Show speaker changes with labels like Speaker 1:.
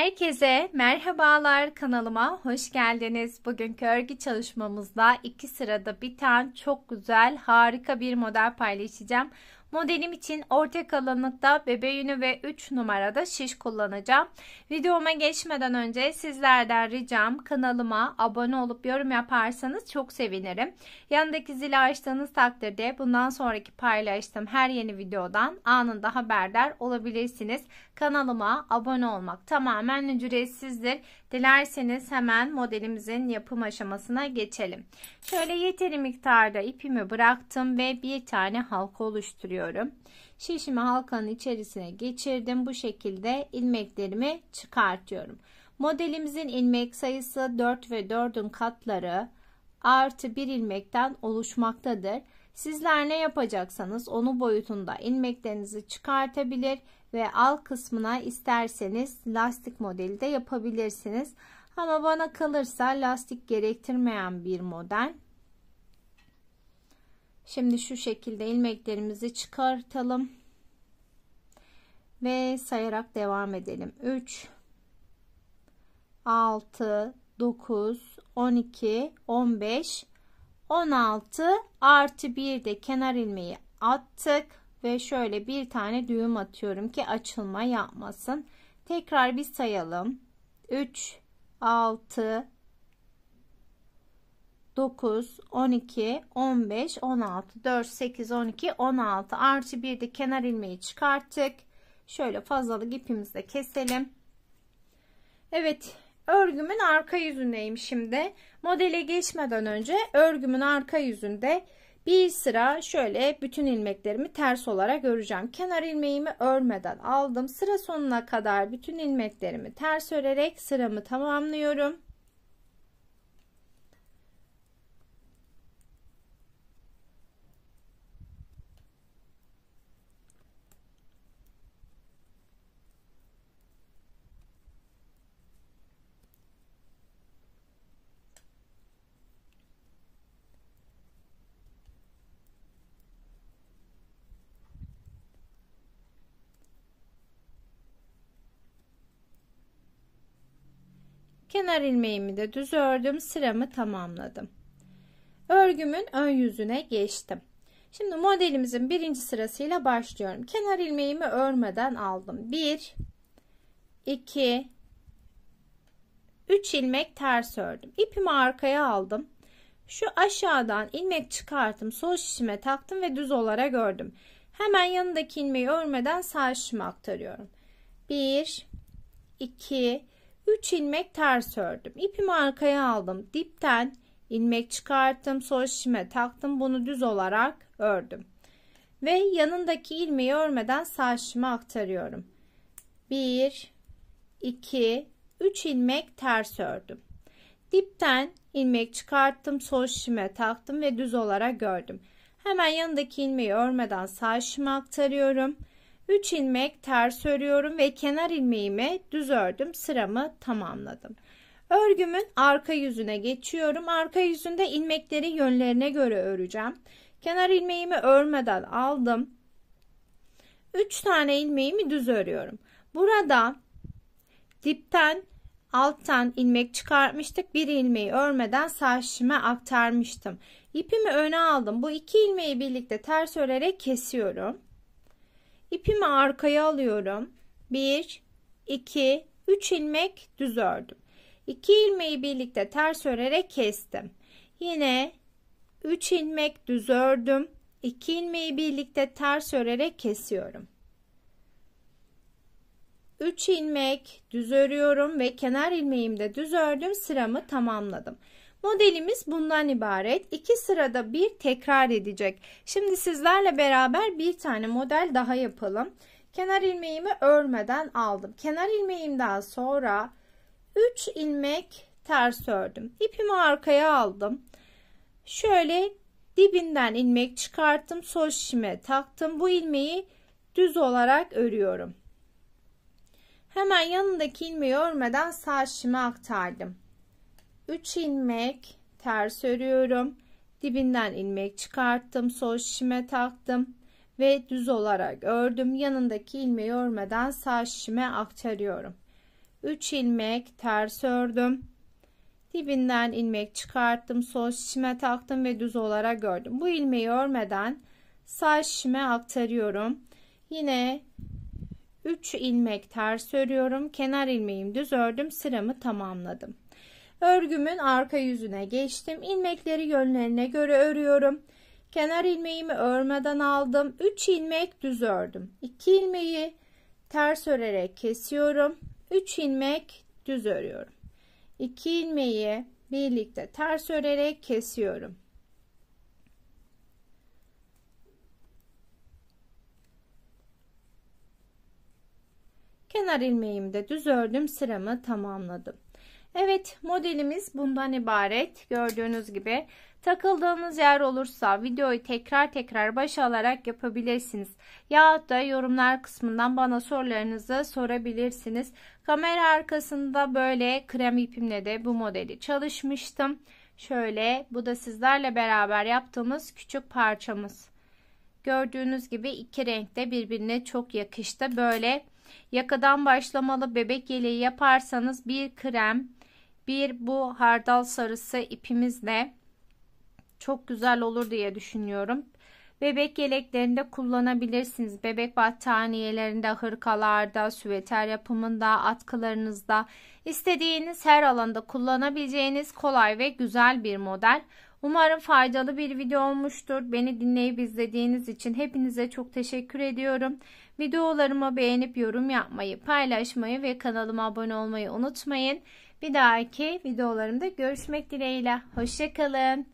Speaker 1: Herkese merhabalar kanalıma hoş geldiniz. Bugünkü örgü çalışmamızda iki sırada bir biten çok güzel harika bir model paylaşacağım. Modelim için orta kalınlıkta bebe yünü ve 3 numarada şiş kullanacağım. Videoma geçmeden önce sizlerden ricam kanalıma abone olup yorum yaparsanız çok sevinirim. Yanındaki zili açtığınız takdirde bundan sonraki paylaştığım her yeni videodan anında haberdar olabilirsiniz. Kanalıma abone olmak tamamen ücretsizdir. Dilerseniz hemen modelimizin yapım aşamasına geçelim. Şöyle yeteri miktarda ipimi bıraktım ve bir tane halka oluşturuyorum. Şişimi halkanın içerisine geçirdim. Bu şekilde ilmeklerimi çıkartıyorum. Modelimizin ilmek sayısı 4 ve 4'ün katları artı 1 ilmekten oluşmaktadır. Sizler ne yapacaksanız onu boyutunda ilmeklerinizi çıkartabilir ve al kısmına isterseniz lastik modeli de yapabilirsiniz. Ama bana kalırsa lastik gerektirmeyen bir model. Şimdi şu şekilde ilmeklerimizi çıkartalım. Ve sayarak devam edelim. 3 6 9 12 15 16 artı 1 de kenar ilmeği attık ve şöyle bir tane düğüm atıyorum ki açılma yapmasın. Tekrar bir sayalım. 3 6 9 12 15 16 4 8 12 16 artı bir de kenar ilmeği çıkarttık. Şöyle fazlalık ipimizi de keselim. Evet örgümün arka yüzündeyim şimdi. Modele geçmeden önce örgümün arka yüzünde bir sıra şöyle bütün ilmeklerimi ters olarak öreceğim. Kenar ilmeğimi örmeden aldım. Sıra sonuna kadar bütün ilmeklerimi ters örerek sıramı tamamlıyorum. kenar ilmeğimi de düz ördüm sıramı tamamladım örgümün ön yüzüne geçtim şimdi modelimizin birinci sırasıyla başlıyorum kenar ilmeğimi örmeden aldım 1 2 3 ilmek ters ördüm ipimi arkaya aldım şu aşağıdan ilmek çıkarttım sol şişime taktım ve düz olarak ördüm hemen yanındaki ilmeği örmeden sağ şişime aktarıyorum 1 2 3 ilmek ters ördüm. İpimi arkaya aldım. Dipten ilmek çıkarttım. sol şişime taktım. Bunu düz olarak ördüm. Ve yanındaki ilmeği örmeden sağ şişime aktarıyorum. 1 2 3 ilmek ters ördüm. Dipten ilmek çıkarttım. Sol şişime taktım ve düz olarak ördüm. Hemen yanındaki ilmeği örmeden sağ şişime aktarıyorum. 3 ilmek ters örüyorum ve kenar ilmeğimi düz ördüm. Sıramı tamamladım. Örgümün arka yüzüne geçiyorum. Arka yüzünde ilmekleri yönlerine göre öreceğim. Kenar ilmeğimi örmeden aldım. 3 tane ilmeğimi düz örüyorum. Burada dipten alttan ilmek çıkartmıştık. Bir ilmeği örmeden sağ aktarmıştım. İpimi öne aldım. Bu iki ilmeği birlikte ters örerek kesiyorum. İpimi arkaya alıyorum. 1, 2, 3 ilmek düz ördüm. 2 ilmeği birlikte ters örerek kestim. Yine 3 ilmek düz ördüm. 2 ilmeği birlikte ters örerek kesiyorum. 3 ilmek düz örüyorum ve kenar ilmeğimde düz ördüm sıramı tamamladım. Modelimiz bundan ibaret. İki sırada bir tekrar edecek. Şimdi sizlerle beraber bir tane model daha yapalım. Kenar ilmeğimi örmeden aldım. Kenar ilmeğimden sonra 3 ilmek ters ördüm. İpimi arkaya aldım. Şöyle dibinden ilmek çıkarttım. Sol şişime taktım. Bu ilmeği düz olarak örüyorum. Hemen yanındaki ilmeği örmeden sağ şişime aktardım. 3 ilmek ters örüyorum. Dibinden ilmek çıkarttım. Sol şişime taktım ve düz olarak ördüm. Yanındaki ilmeği örmeden sağ şişime aktarıyorum. 3 ilmek ters ördüm. Dibinden ilmek çıkarttım. Sol şişime taktım ve düz olarak ördüm. Bu ilmeği örmeden sağ şişime aktarıyorum. Yine 3 ilmek ters örüyorum. Kenar ilmeğim düz ördüm. Sıramı tamamladım. Örgümün arka yüzüne geçtim. İlmekleri yönlerine göre örüyorum. Kenar ilmeğimi örmeden aldım. 3 ilmek düz ördüm. 2 ilmeği ters örerek kesiyorum. 3 ilmek düz örüyorum. 2 ilmeği birlikte ters örerek kesiyorum. Kenar ilmeğimi de düz ördüm. Sıramı tamamladım. Evet modelimiz bundan ibaret. Gördüğünüz gibi takıldığınız yer olursa videoyu tekrar tekrar baş alarak yapabilirsiniz. Yahut da yorumlar kısmından bana sorularınızı sorabilirsiniz. Kamera arkasında böyle krem ipimle de bu modeli çalışmıştım. Şöyle bu da sizlerle beraber yaptığımız küçük parçamız. Gördüğünüz gibi iki renkte birbirine çok yakıştı. Böyle yakadan başlamalı bebek yeleği yaparsanız bir krem bir bu hardal sarısı ipimizle çok güzel olur diye düşünüyorum. Bebek yeleklerinde kullanabilirsiniz. Bebek battaniyelerinde, hırkalarda, süveter yapımında, atkılarınızda istediğiniz her alanda kullanabileceğiniz kolay ve güzel bir model. Umarım faydalı bir video olmuştur. Beni dinleyip izlediğiniz için hepinize çok teşekkür ediyorum. Videolarımı beğenip yorum yapmayı, paylaşmayı ve kanalıma abone olmayı unutmayın. Bir dahaki videolarımda görüşmek dileğiyle. Hoşçakalın.